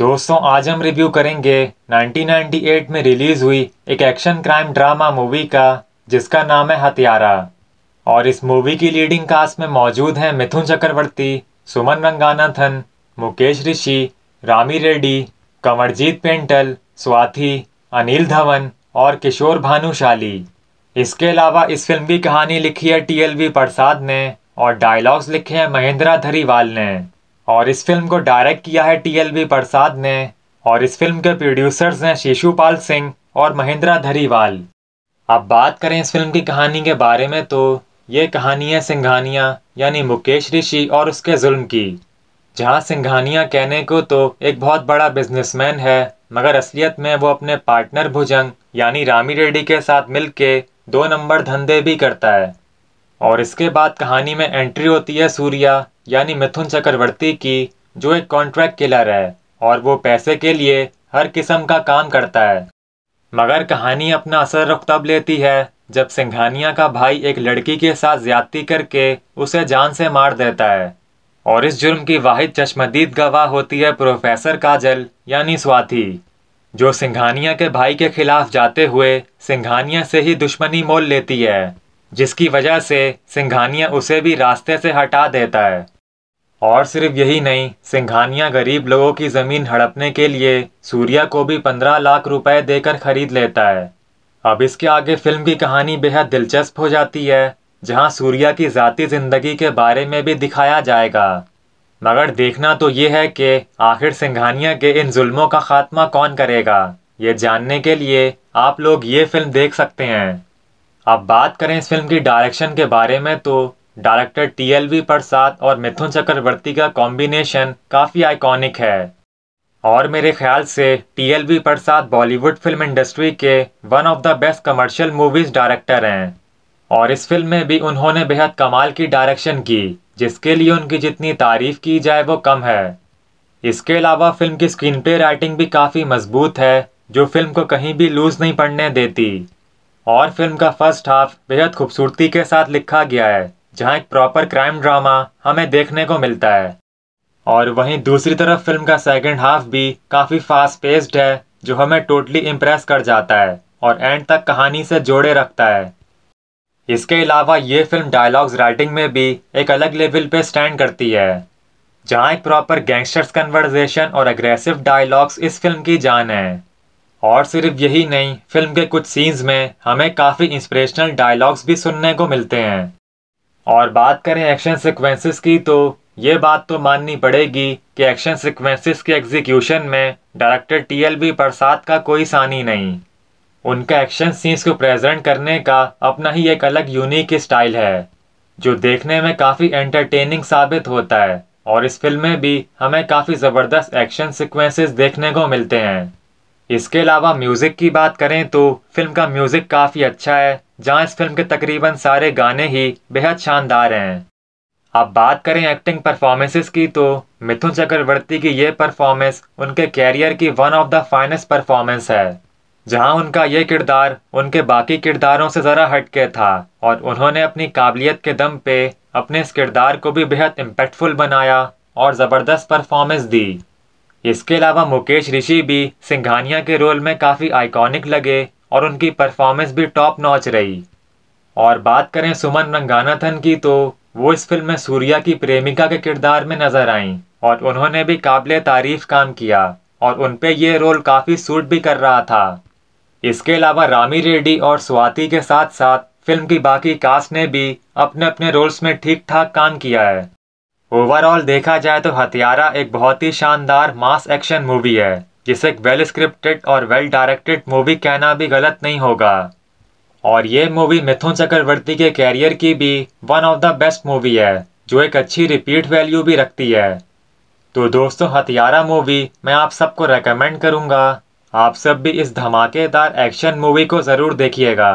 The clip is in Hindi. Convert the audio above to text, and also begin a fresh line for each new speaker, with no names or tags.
दोस्तों आज हम रिव्यू करेंगे 1998 में रिलीज हुई एक एक्शन क्राइम ड्रामा मूवी का जिसका नाम है हथियारा और इस मूवी की लीडिंग कास्ट में मौजूद हैं मिथुन चक्रवर्ती सुमन रंगानाथन मुकेश ऋषि रामी रेड्डी कंवरजीत पेंटल स्वाति अनिल धवन और किशोर भानुशाली इसके अलावा इस फिल्म की कहानी लिखी है टीएलवी प्रसाद ने और डायलॉग्स लिखे हैं महेंद्रा धरीवाल ने और इस फिल्म को डायरेक्ट किया है टीएलबी प्रसाद ने और इस फिल्म के प्रोड्यूसर्स हैं शिशुपाल सिंह और महेंद्रा धरीवाल अब बात करें इस फिल्म की कहानी के बारे में तो ये कहानी है सिंघानिया यानी मुकेश ऋषि और उसके जुल्म की जहाँ सिंघानिया कहने को तो एक बहुत बड़ा बिजनेसमैन है मगर असलियत में वो अपने पार्टनर भुजंग यानी रामी रेड्डी के साथ मिलके दो नंबर धंधे भी करता है और इसके बाद कहानी में एंट्री होती है सूर्या यानी मिथुन चक्रवर्ती की जो एक कॉन्ट्रैक्ट किलर है और वो पैसे के लिए हर किस्म का काम करता है मगर कहानी अपना असर रुख तब लेती है जब सिंघानिया का भाई एक लड़की के साथ ज्यादती करके उसे जान से मार देता है और इस जुर्म की वाहिद चश्मदीद गवाह होती है प्रोफेसर काजल यानी स्वाति जो सिंघानिया के भाई के खिलाफ जाते हुए सिंघानिया से ही दुश्मनी मोल लेती है जिसकी वजह से सिंघानिया उसे भी रास्ते से हटा देता है और सिर्फ यही नहीं सिंघानिया गरीब लोगों की ज़मीन हड़पने के लिए सूर्या को भी पंद्रह लाख रुपए देकर खरीद लेता है अब इसके आगे फिल्म की कहानी बेहद दिलचस्प हो जाती है जहां सूर्या की ज़ाती ज़िंदगी के बारे में भी दिखाया जाएगा मगर देखना तो ये है कि आखिर सिंघानिया के इन जुल्मों का खात्मा कौन करेगा ये जानने के लिए आप लोग ये फिल्म देख सकते हैं अब बात करें इस फिल्म की डायरेक्शन के बारे में तो डायरेक्टर टीएलवी प्रसाद और मिथुन चक्रवर्ती का कॉम्बिनेशन काफ़ी आइकॉनिक है और मेरे ख्याल से TLV Prasad Bollywood film industry के one of the best commercial movies director हैं और इस फिल्म में भी उन्होंने बेहद कमाल की डायरेक्शन की जिसके लिए उनकी जितनी तारीफ की जाए वो कम है इसके अलावा फिल्म की स्क्रीन प्ले राइटिंग भी काफ़ी मजबूत है जो फिल्म को कहीं भी लूज़ नहीं पड़ने देती और फिल्म का फर्स्ट हाफ बेहद खूबसूरती के साथ लिखा गया है जहाँ एक प्रॉपर क्राइम ड्रामा हमें देखने को मिलता है और वहीं दूसरी तरफ फिल्म का सेकंड हाफ भी काफ़ी फास्ट पेस्ड है जो हमें टोटली इम्प्रेस कर जाता है और एंड तक कहानी से जोड़े रखता है इसके अलावा ये फिल्म डायलॉग्स राइटिंग में भी एक अलग लेवल पे स्टैंड करती है जहाँ एक प्रॉपर गैंगस्टर्स कन्वर्जेशन और अग्रेसिव डायलॉग्स इस फिल्म की जान है और सिर्फ यही नहीं फिल्म के कुछ सीन्स में हमें काफ़ी इंस्पिरेशनल डायलॉग्स भी सुनने को मिलते हैं और बात करें एक्शन सिक्वेंसेस की तो ये बात तो माननी पड़ेगी कि एक्शन सिक्वेंसेस के एग्जीक्यूशन में director T L B Prasad का कोई सानी नहीं उनका एक्शन सीन्स को प्रेजेंट करने का अपना ही एक अलग यूनिक स्टाइल है जो देखने में काफ़ी एंटरटेनिंग साबित होता है और इस फिल्म में भी हमें काफ़ी ज़बरदस्त एक्शन सिक्वेंसेस देखने को मिलते हैं इसके अलावा म्यूज़िक की बात करें तो फिल्म का म्यूज़िक काफ़ी अच्छा है जहाँ इस फिल्म के तकरीबन सारे गाने ही बेहद शानदार हैं अब बात करें एक्टिंग परफॉर्मेंसेस की तो मिथुन चक्रवर्ती की ये परफॉर्मेंस उनके कैरियर की one of the finest performance है जहां उनका ये किरदार उनके बाकी किरदारों से ज़रा हटके था और उन्होंने अपनी काबिलियत के दम पे अपने इस किरदार को भी बेहद इम्पैक्टफुल बनाया और ज़बरदस्त परफॉर्मेंस दी इसके अलावा मुकेश ऋषि भी सिंघानिया के रोल में काफ़ी आइकॉनिक लगे और उनकी परफॉर्मेंस भी टॉप नॉच रही और बात करें सुमन रंगानाथन की तो वो इस फिल्म में सूर्या की प्रेमिका के किरदार में नजर आईं और उन्होंने भी काबिल तारीफ काम किया और उन पर यह रोल काफ़ी सूट भी कर रहा था इसके अलावा रामी रेड्डी और स्वाति के साथ साथ फिल्म की बाकी कास्ट ने भी अपने अपने रोल्स में ठीक ठाक काम किया है ओवरऑल देखा जाए तो हथियारा एक बहुत ही शानदार मास एक्शन मूवी है जिसे एक वेल स्क्रिप्टेड और वेल डायरेक्टेड मूवी कहना भी गलत नहीं होगा और ये मूवी मिथुन चक्रवर्ती के कैरियर की भी one of the best movie है जो एक अच्छी रिपीट वैल्यू भी रखती है तो दोस्तों हथियारा मूवी मैं आप सबको रेकमेंड करूँगा आप सब भी इस धमाकेदार एक्शन मूवी को ज़रूर देखिएगा